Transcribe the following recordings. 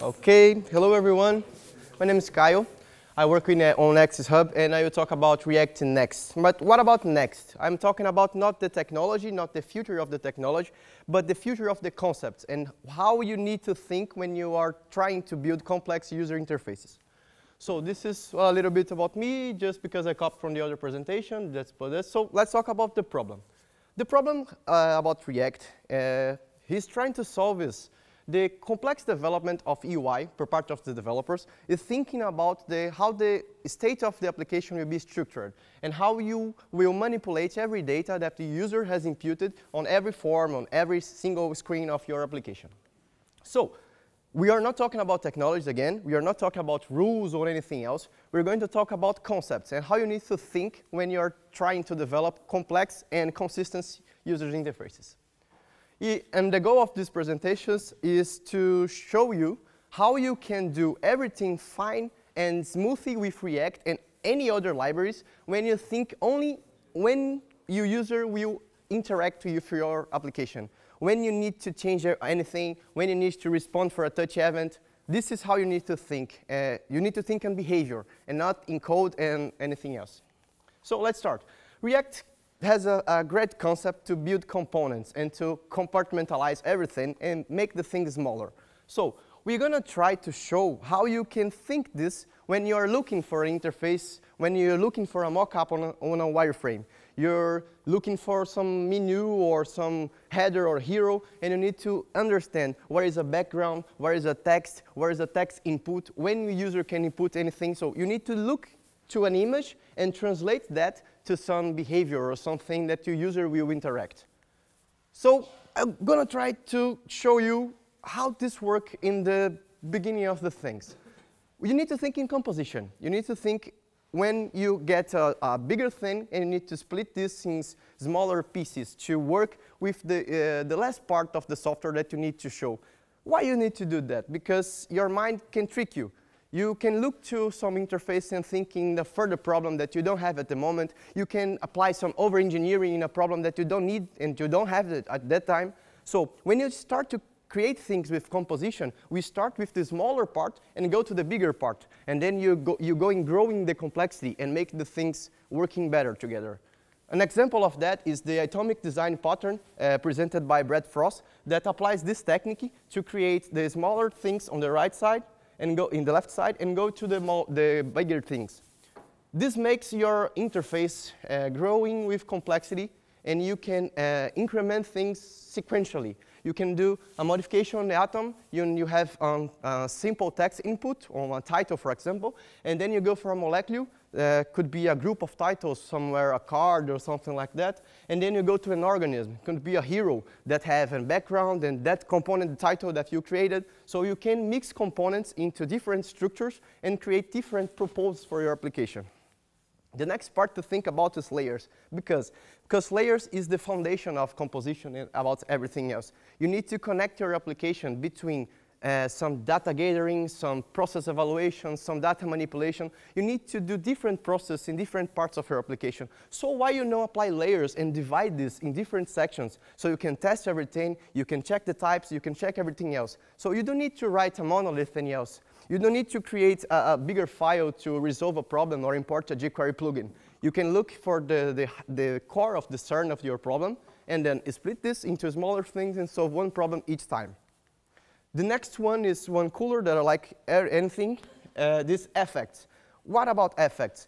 Okay, hello everyone. My name is Kyle. I work in, uh, on Nexus Hub and I will talk about React Next. But what about Next? I'm talking about not the technology, not the future of the technology, but the future of the concepts and how you need to think when you are trying to build complex user interfaces. So this is a little bit about me, just because I copied from the other presentation. That's for this. So let's talk about the problem. The problem uh, about React, uh, he's trying to solve is the complex development of UI per part of the developers is thinking about the, how the state of the application will be structured and how you will manipulate every data that the user has imputed on every form, on every single screen of your application. So we are not talking about technologies again. We are not talking about rules or anything else. We're going to talk about concepts and how you need to think when you're trying to develop complex and consistent user interfaces. And the goal of these presentations is to show you how you can do everything fine and smoothly with React and any other libraries when you think only when your user will interact with your application. When you need to change anything, when you need to respond for a touch event, this is how you need to think. Uh, you need to think on behavior and not in code and anything else. So let's start. React has a, a, great concept to build components and to compartmentalize everything and make the thing smaller. So we're going to try to show how you can think this when you're looking for an interface, when you're looking for a mockup on a, on a wireframe. You're looking for some menu or some header or hero, and you need to understand where is a background, where is a text, where is a text input, when the user can input anything. So you need to look to an image and translate that to some behavior or something that your user will interact. So I'm going to try to show you how this works in the beginning of the things. You need to think in composition. You need to think when you get a, a bigger thing and you need to split these things smaller pieces to work with the, uh, the last part of the software that you need to show. Why you need to do that? Because your mind can trick you you can look to some interface and thinking the further problem that you don't have at the moment. You can apply some over-engineering in a problem that you don't need and you don't have it at that time. So when you start to create things with composition, we start with the smaller part and go to the bigger part. And then you go, you're going growing the complexity and make the things working better together. An example of that is the atomic design pattern uh, presented by Brad Frost that applies this technique to create the smaller things on the right side and go in the left side and go to the, the bigger things. This makes your interface uh, growing with complexity and you can uh, increment things sequentially. You can do a modification on the atom, you, you have um, a simple text input on a title, for example, and then you go from molecule uh, could be a group of titles somewhere, a card or something like that. And then you go to an organism. It could be a hero that have a background and that component, the title that you created. So you can mix components into different structures and create different proposals for your application. The next part to think about is layers, because, because layers is the foundation of composition eh, about everything else. You need to connect your application between uh, some data gathering, some process evaluation, some data manipulation. You need to do different process in different parts of your application. So why you not apply layers and divide this in different sections so you can test everything, you can check the types, you can check everything else. So you don't need to write a monolith and else. You don't need to create a, a, bigger file to resolve a problem or import a jQuery plugin. You can look for the, the, the core of the CERN of your problem and then split this into smaller things and solve one problem each time. The next one is one cooler that I like anything, uh, this effects. What about effects?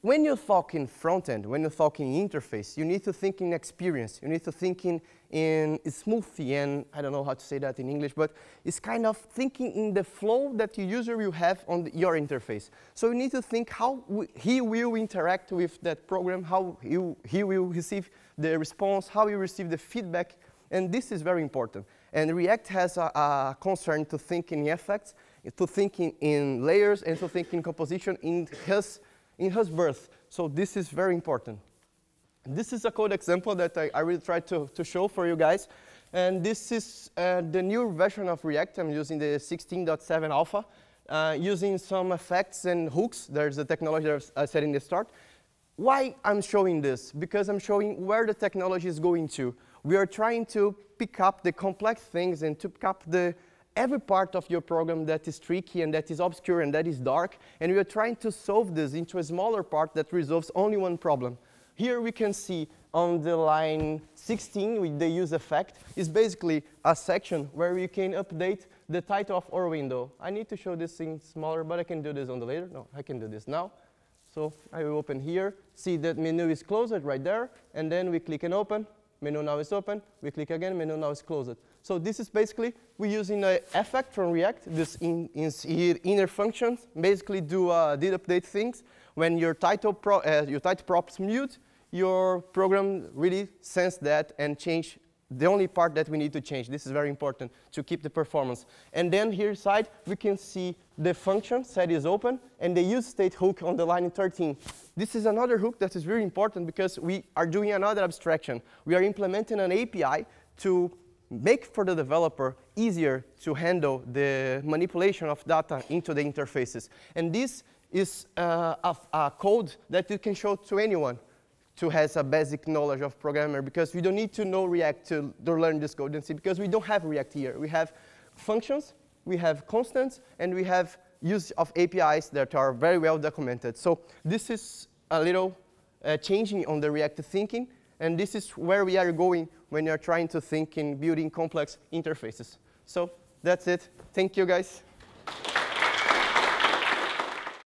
When you talk in front end, when you talk in interface, you need to think in experience. You need to think in, in smoothie, and I don't know how to say that in English, but it's kind of thinking in the flow that the user will have on the, your interface. So you need to think how he will interact with that program, how he, will receive the response, how he receive the feedback, and this is very important. And React has a, a concern to think in effects, to thinking in, layers, and to thinking composition in his, in his birth. So this is very important. This is a code example that I, I try to, to show for you guys. And this is uh, the new version of React. I'm using the 16.7 alpha, uh, using some effects and hooks. There's a technology that I said in the start. Why I'm showing this? Because I'm showing where the technology is going to. We are trying to pick up the complex things and to pick up the every part of your program that is tricky and that is obscure and that is dark, and we are trying to solve this into a smaller part that resolves only one problem. Here we can see on the line 16 with the use effect is basically a section where you can update the title of our window. I need to show this thing smaller, but I can do this on the later. No, I can do this now. So I will open here, see that menu is closed right there, and then we click and open, menu now is open, we click again, menu now is closed. So this is basically, we're using a effect from React, this in, in inner functions, basically do uh, did update things. When your title, pro, uh, your title props mute, your program really sense that and change the only part that we need to change. This is very important to keep the performance. And then here side, we can see the function set is open and the use state hook on the line 13. This is another hook that is very important because we are doing another abstraction. We are implementing an API to make for the developer easier to handle the manipulation of data into the interfaces. And this is uh, a, a code that you can show to anyone to has a basic knowledge of programmer because we don't need to know React to, learn this code because we don't have React here. We have functions, we have constants, and we have use of APIs that are very well documented. So this is a little uh, changing on the React thinking, and this is where we are going when you're trying to think in building complex interfaces. So that's it. Thank you, guys.